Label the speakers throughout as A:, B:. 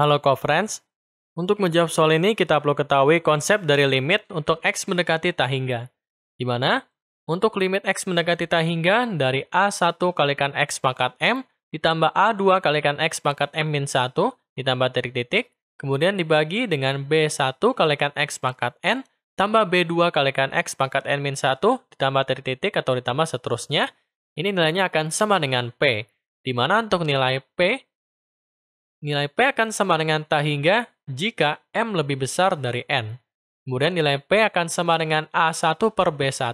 A: Halo co-friends, untuk menjawab soal ini kita perlu ketahui konsep dari limit untuk X mendekati tak hingga. Di mana? Untuk limit X mendekati tak hingga dari A1 kalikan X pangkat M ditambah A2 kalikan X pangkat M min 1 ditambah titik-titik, kemudian dibagi dengan B1 kalikan X pangkat N tambah B2 kalikan X pangkat N min 1 ditambah titik-titik atau ditambah seterusnya, ini nilainya akan sama dengan P, di mana untuk nilai P Nilai P akan sama dengan tak hingga jika M lebih besar dari N. Kemudian nilai P akan sama dengan A1 per B1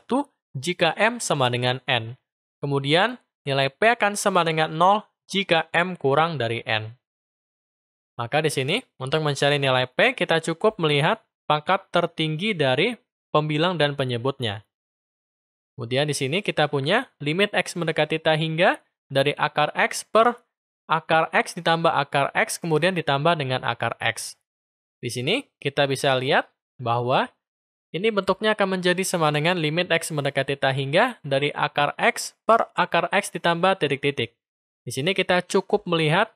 A: jika M sama dengan N. Kemudian nilai P akan sama dengan 0 jika M kurang dari N. Maka di sini, untuk mencari nilai P, kita cukup melihat pangkat tertinggi dari pembilang dan penyebutnya. Kemudian di sini kita punya limit X mendekati tak hingga dari akar X per akar X ditambah akar X kemudian ditambah dengan akar X. Di sini kita bisa lihat bahwa ini bentuknya akan menjadi sama dengan limit X mendekati tak hingga dari akar X per akar X ditambah titik-titik. Di sini kita cukup melihat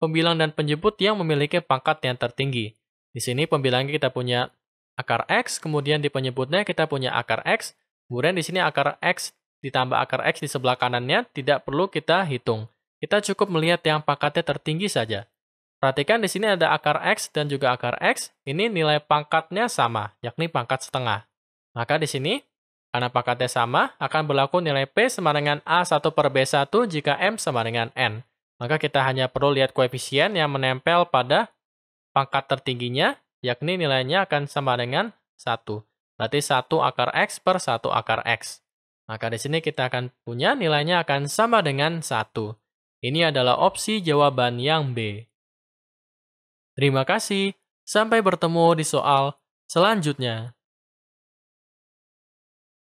A: pembilang dan penjemput yang memiliki pangkat yang tertinggi. Di sini pembilangnya kita punya akar X, kemudian di penyebutnya kita punya akar X, kemudian di sini akar X ditambah akar X di sebelah kanannya tidak perlu kita hitung. Kita cukup melihat yang pangkatnya tertinggi saja. Perhatikan di sini ada akar X dan juga akar X, ini nilai pangkatnya sama, yakni pangkat setengah. Maka di sini, karena pangkatnya sama, akan berlaku nilai P sama dengan A1 per B1 jika M sama dengan N. Maka kita hanya perlu lihat koefisien yang menempel pada pangkat tertingginya, yakni nilainya akan sama dengan 1. Berarti 1 akar X per 1 akar X. Maka di sini kita akan punya nilainya akan sama dengan 1. Ini adalah opsi jawaban yang B. Terima kasih, sampai bertemu di soal selanjutnya.